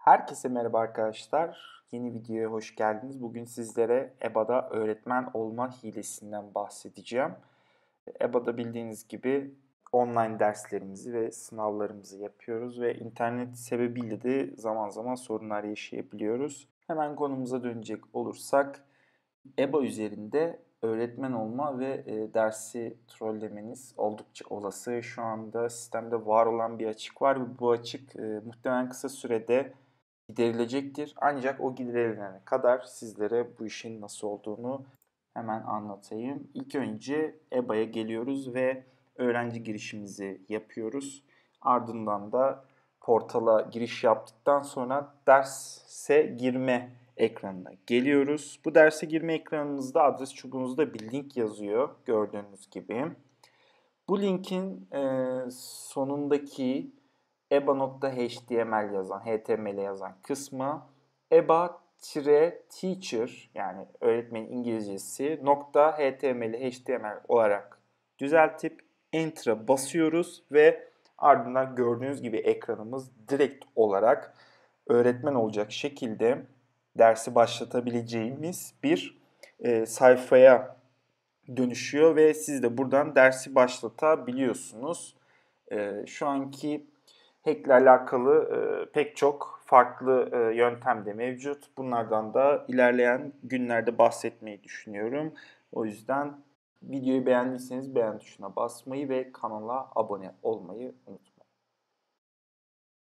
Herkese merhaba arkadaşlar. Yeni videoya hoş geldiniz. Bugün sizlere EBA'da öğretmen olma hilesinden bahsedeceğim. EBA'da bildiğiniz gibi online derslerimizi ve sınavlarımızı yapıyoruz ve internet sebebiyle de zaman zaman sorunlar yaşayabiliyoruz. Hemen konumuza dönecek olursak EBA üzerinde öğretmen olma ve e, dersi trollemeniz oldukça olası. Şu anda sistemde var olan bir açık var ve bu açık e, muhtemelen kısa sürede giderilecektir. Ancak o giderilene kadar sizlere bu işin nasıl olduğunu hemen anlatayım. İlk önce EBA'ya geliyoruz ve öğrenci girişimizi yapıyoruz. Ardından da portala giriş yaptıktan sonra derse girme ekranına geliyoruz. Bu derse girme ekranımızda adres çubuğunuzda bir link yazıyor gördüğünüz gibi. Bu linkin sonundaki eba.html yazan, html yazan kısmı eba teacher yani öğretmenin İngilizcesi nokta html html olarak düzeltip enter'a basıyoruz ve ardından gördüğünüz gibi ekranımız direkt olarak öğretmen olacak şekilde dersi başlatabileceğimiz bir e, sayfaya dönüşüyor ve siz de buradan dersi başlatabiliyorsunuz. E, şu anki hackle alakalı e, pek çok farklı e, yöntem de mevcut. Bunlardan da ilerleyen günlerde bahsetmeyi düşünüyorum. O yüzden videoyu beğendiyseniz beğen tuşuna basmayı ve kanala abone olmayı unutmayın.